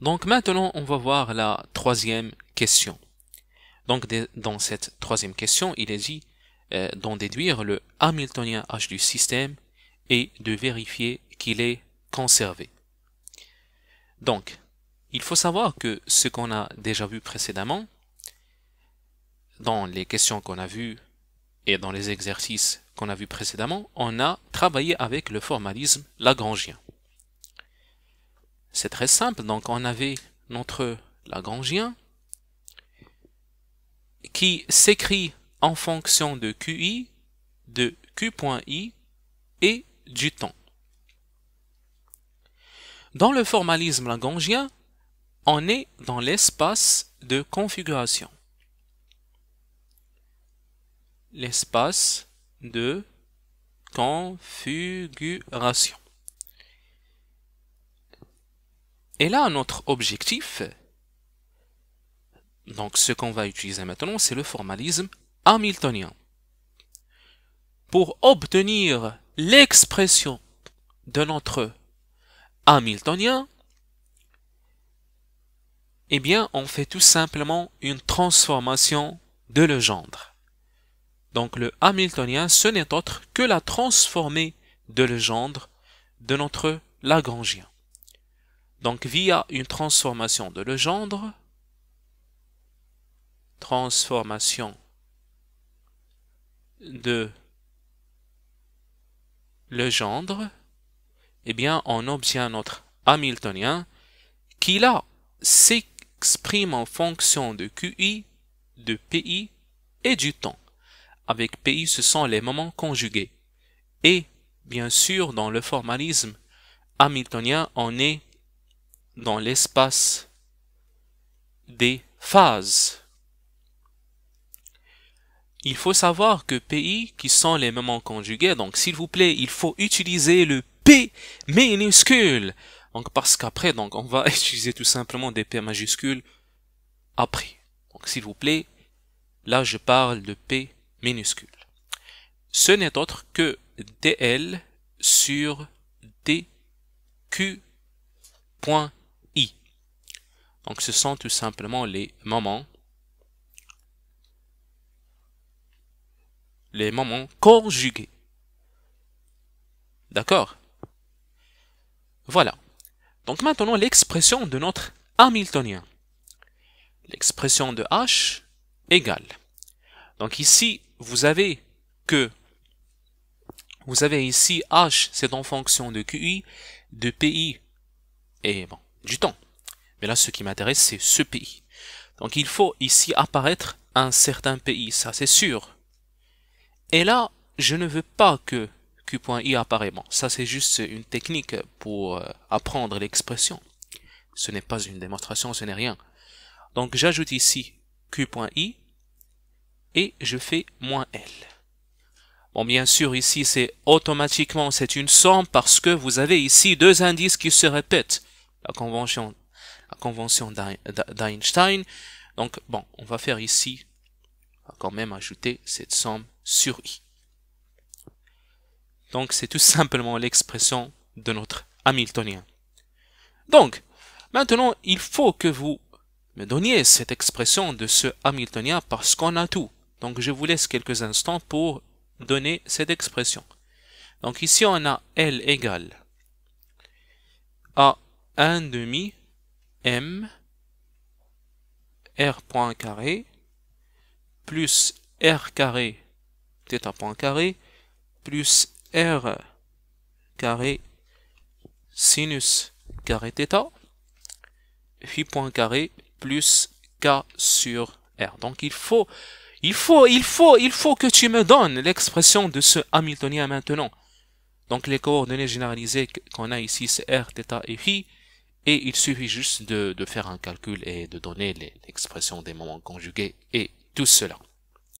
Donc maintenant, on va voir la troisième question. Donc dans cette troisième question, il est dit euh, d'en déduire le Hamiltonien H du système et de vérifier qu'il est conservé. Donc, il faut savoir que ce qu'on a déjà vu précédemment, dans les questions qu'on a vues et dans les exercices qu'on a vus précédemment, on a travaillé avec le formalisme lagrangien. C'est très simple, donc on avait notre Lagrangien qui s'écrit en fonction de QI, de Q.I et du temps. Dans le formalisme lagrangien, on est dans l'espace de configuration. L'espace de configuration. Et là, notre objectif, donc ce qu'on va utiliser maintenant, c'est le formalisme hamiltonien. Pour obtenir l'expression de notre hamiltonien, eh bien, on fait tout simplement une transformation de le gendre. Donc le hamiltonien, ce n'est autre que la transformée de le gendre de notre lagrangien. Donc via une transformation de Legendre, transformation de Legendre, eh bien on obtient notre Hamiltonien qui là s'exprime en fonction de QI, de PI et du temps. Avec PI, ce sont les moments conjugués. Et, bien sûr, dans le formalisme hamiltonien, on est dans l'espace des phases. Il faut savoir que PI, qui sont les moments conjugués, donc s'il vous plaît, il faut utiliser le P minuscule. Donc parce qu'après, donc on va utiliser tout simplement des P majuscules après. Donc s'il vous plaît, là je parle de P minuscule. Ce n'est autre que DL sur DQ point donc ce sont tout simplement les moments les moments conjugués. D'accord Voilà. Donc maintenant l'expression de notre Hamiltonien. L'expression de H égale. Donc ici, vous avez que vous avez ici H, c'est en fonction de QI, de PI et bon, du temps. Mais là, ce qui m'intéresse, c'est ce pays. Donc il faut ici apparaître un certain pays, ça c'est sûr. Et là, je ne veux pas que Q.I apparaît. Bon, ça c'est juste une technique pour euh, apprendre l'expression. Ce n'est pas une démonstration, ce n'est rien. Donc j'ajoute ici Q.I et je fais moins L. Bon, bien sûr, ici, c'est automatiquement, c'est une somme parce que vous avez ici deux indices qui se répètent. La convention convention d'Einstein. Donc, bon, on va faire ici, on va quand même ajouter cette somme sur i. Donc, c'est tout simplement l'expression de notre Hamiltonien. Donc, maintenant, il faut que vous me donniez cette expression de ce Hamiltonien parce qu'on a tout. Donc, je vous laisse quelques instants pour donner cette expression. Donc, ici, on a L égale à 1 demi M R point carré plus R carré theta point carré plus R carré sinus carré theta, phi point carré plus K sur R. Donc il faut, il faut, il faut, il faut que tu me donnes l'expression de ce Hamiltonien maintenant. Donc les coordonnées généralisées qu'on a ici, c'est R, θ et phi. Et il suffit juste de, de faire un calcul et de donner l'expression des moments conjugués et tout cela.